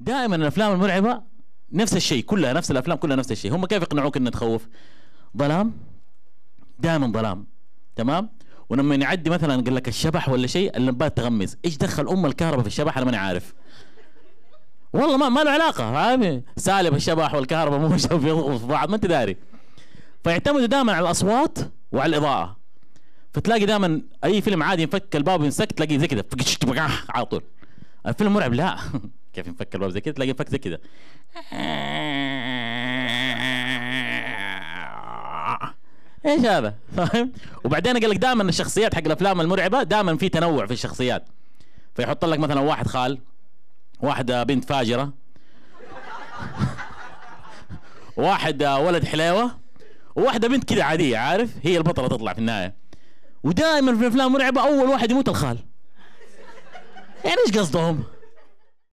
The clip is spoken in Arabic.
دائما الافلام المرعبه نفس الشيء كلها نفس الافلام كلها نفس الشيء هم كيف يقنعوك انك تخوف ظلام دائما ظلام تمام ولما يعدي مثلا قال لك الشبح ولا شيء اللمبات تغمز ايش دخل ام الكهرباء في الشبح انا ماني عارف والله ما ما له علاقه عارف سالب الشبح والكهرباء مو في بعض ما انت داري فيعتمدوا دائما على الاصوات وعلى الاضاءه فتلاقي دائما اي فيلم عادي ينفك الباب وينسكت تلاقيه زي كذا على طول الفيلم مرعب لا كيف نفك الباب زي كده تلاقي ينفك زي كده ايش هذا فاهم وبعدين قال لك دائما الشخصيات حق الافلام المرعبه دائما في تنوع في الشخصيات فيحط لك مثلا واحد خال واحده بنت فاجره واحد ولد حلاوه وواحده بنت كده عاديه عارف هي البطله تطلع في النهايه ودائما في الافلام المرعبه اول واحد يموت الخال يعني ايش قصدهم